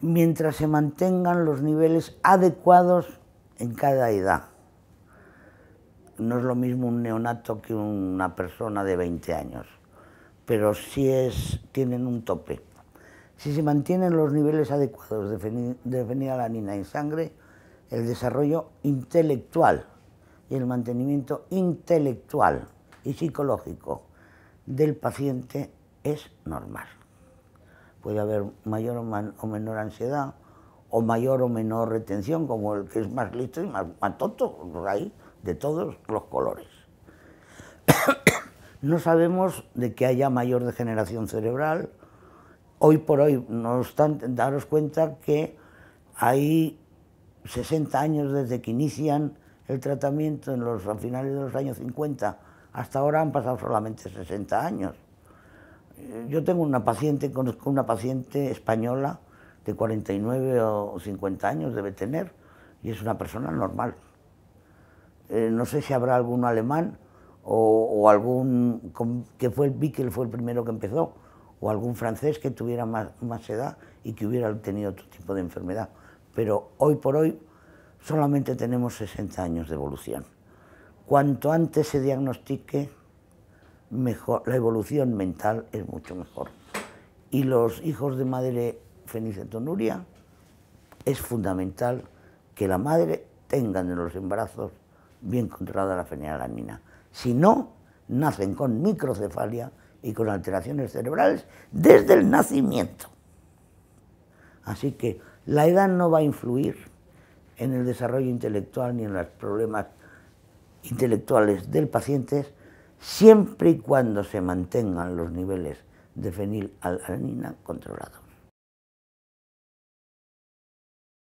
mientras se mantengan los niveles adecuados en cada edad. No es lo mismo un neonato que una persona de 20 años, pero sí tienen un tope. Si se mantienen los niveles adecuados de fenilalanina en sangre, el desarrollo intelectual y el mantenimiento intelectual y psicológico del paciente es normal puede haber mayor o, menor ansiedad, o mayor o menor retención, como el que es más listo y más, tonto, de todos los colores. no sabemos de que haya mayor degeneración cerebral. Hoy por hoy, no están daros cuenta que hay 60 años desde que inician el tratamiento en los, a finales de los años 50, hasta ahora han pasado solamente 60 años yo tengo una paciente, conozco una paciente española de 49 o 50 años debe tener, y es una persona normal. Eh, no sé si habrá algún alemán o, algún, que fue el Bickel, fue el primero que empezó, o algún francés que tuviera más, más edad y que hubiera tenido otro tipo de enfermedad. Pero hoy por hoy solamente tenemos 60 años de evolución. Cuanto antes se diagnostique, la evolución mental es mucho mejor. Y los hijos de madre Tonuria es fundamental que la madre tenga en los embarazos bien controlada la fenilalanina. Si no, nacen con microcefalia y con alteraciones cerebrales desde el nacimiento. Así que la edad no va a influir en el desarrollo intelectual ni en los problemas intelectuales del paciente, siempre y cuando se mantengan los niveles de fenilalanina controlados.